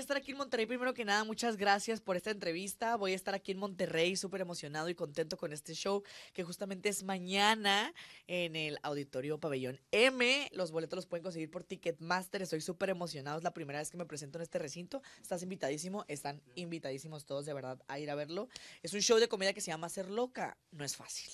estar aquí en Monterrey. Primero que nada, muchas gracias por esta entrevista. Voy a estar aquí en Monterrey súper emocionado y contento con este show que justamente es mañana en el Auditorio Pabellón M. Los boletos los pueden conseguir por Ticketmaster. Estoy súper emocionado. Es la primera vez que me presento en este recinto. Estás invitadísimo. Están invitadísimos todos de verdad a ir a verlo. Es un show de comedia que se llama Ser Loca. No es fácil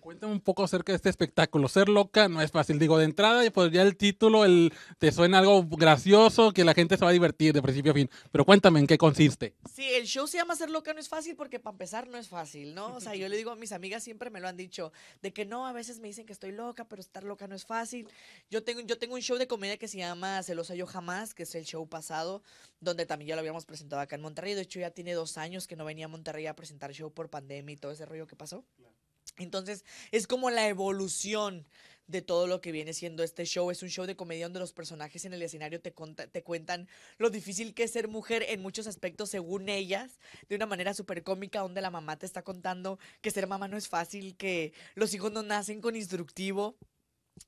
cuéntame un poco acerca de este espectáculo. Ser loca no es fácil. Digo, de entrada, pues ya el título el, te suena algo gracioso, que la gente se va a divertir de principio a fin. Pero cuéntame en qué consiste. Sí, el show se llama Ser loca no es fácil porque para empezar no es fácil, ¿no? O sea, yo le digo a mis amigas, siempre me lo han dicho, de que no, a veces me dicen que estoy loca, pero estar loca no es fácil. Yo tengo, yo tengo un show de comedia que se llama Celosa Yo Jamás, que es el show pasado, donde también ya lo habíamos presentado acá en Monterrey. De hecho, ya tiene dos años que no venía a Monterrey a presentar show por pandemia y todo ese rollo que pasó. Entonces es como la evolución de todo lo que viene siendo este show. Es un show de comedia donde los personajes en el escenario te, cuentan lo difícil que es ser mujer en muchos aspectos según ellas, de una manera súper cómica donde la mamá te está contando que ser mamá no es fácil, que los hijos no nacen con instructivo.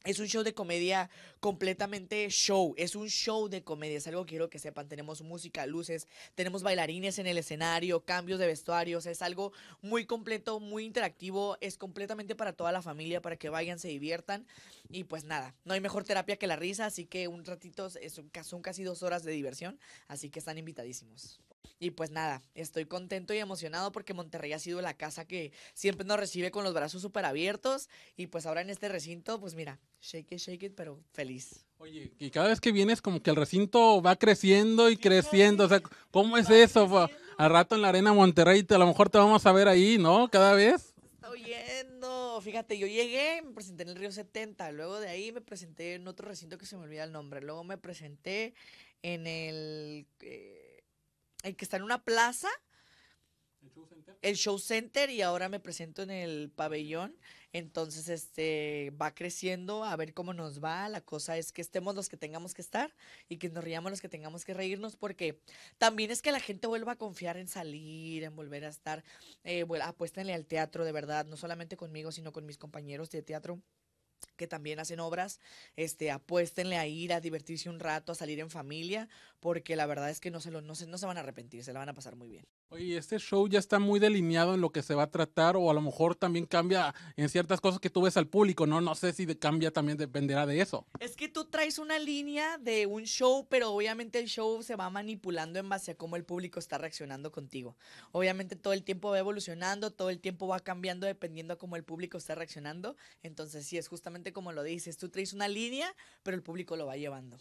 Es un show de comedia completamente show, es un show de comedia, es algo que quiero que sepan, tenemos música, luces, tenemos bailarines en el escenario, cambios de vestuarios, es algo muy completo, muy interactivo, es completamente para toda la familia, para que vayan, se diviertan y pues nada, no hay mejor terapia que la risa, así que un ratito, son casi dos horas de diversión, así que están invitadísimos. Y pues nada, estoy contento y emocionado porque Monterrey ha sido la casa que siempre nos recibe con los brazos súper abiertos. Y pues ahora en este recinto, pues mira, shake it, shake it, pero feliz. Oye, y cada vez que vienes como que el recinto va creciendo y creciendo, o sea, ¿cómo es eso? A Al rato en la arena Monterrey, a lo mejor te vamos a ver ahí, ¿no? Cada vez. Está oyendo, fíjate, yo llegué, me presenté en el Río 70, luego de ahí me presenté en otro recinto que se me olvida el nombre, luego me presenté en el... Eh, el que está en una plaza. ¿El show, center? y ahora me presento en el pabellón. Entonces, este va creciendo a ver cómo nos va. La cosa es que estemos los que tengamos que estar y que nos riamos los que tengamos que reírnos, porque también es que la gente vuelva a confiar en salir, en volver a estar. Eh, apuéstenle al teatro, de verdad, no solamente conmigo, sino con mis compañeros de teatro que también hacen obras, este, apuéstenle a ir, a divertirse un rato, a salir en familia, porque la verdad es que no se, lo, no se, no se van a arrepentir, se la van a pasar muy bien. Oye, este show ya está muy delineado en lo que se va a tratar o a lo mejor también cambia en ciertas cosas que tú ves al público, ¿no? No sé si cambia también, dependerá de eso. Es que tú traes una línea de un show, pero obviamente el show se va manipulando en base a cómo el público está reaccionando contigo. Obviamente todo el tiempo va evolucionando, todo el tiempo va cambiando dependiendo a cómo el público está reaccionando. Entonces sí, es justamente como lo dices, tú traes una línea, pero el público lo va llevando.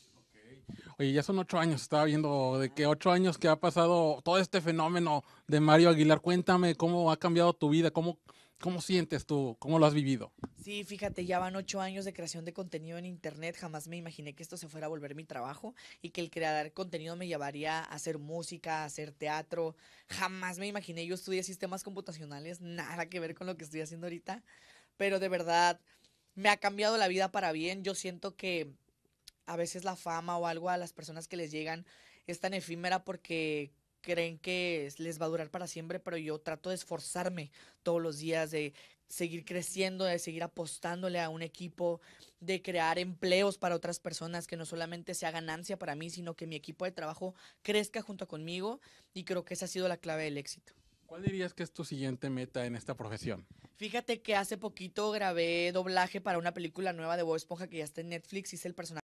Oye, ya son ocho años, estaba viendo de que ocho años que ha pasado todo este fenómeno de Mario Aguilar. Cuéntame cómo ha cambiado tu vida, cómo, cómo sientes tú, cómo lo has vivido. Sí, fíjate, ya van ocho años de creación de contenido en Internet. Jamás me imaginé que esto se fuera a volver mi trabajo y que el crear contenido me llevaría a hacer música, a hacer teatro. Jamás me imaginé, yo estudié sistemas computacionales, nada que ver con lo que estoy haciendo ahorita, pero de verdad me ha cambiado la vida para bien. Yo siento que a veces la fama o algo a las personas que les llegan es tan efímera porque creen que les va a durar para siempre, pero yo trato de esforzarme todos los días, de seguir creciendo, de seguir apostándole a un equipo, de crear empleos para otras personas, que no solamente sea ganancia para mí, sino que mi equipo de trabajo crezca junto conmigo y creo que esa ha sido la clave del éxito. ¿Cuál dirías que es tu siguiente meta en esta profesión? Fíjate que hace poquito grabé doblaje para una película nueva de Bob Esponja que ya está en Netflix, es el personaje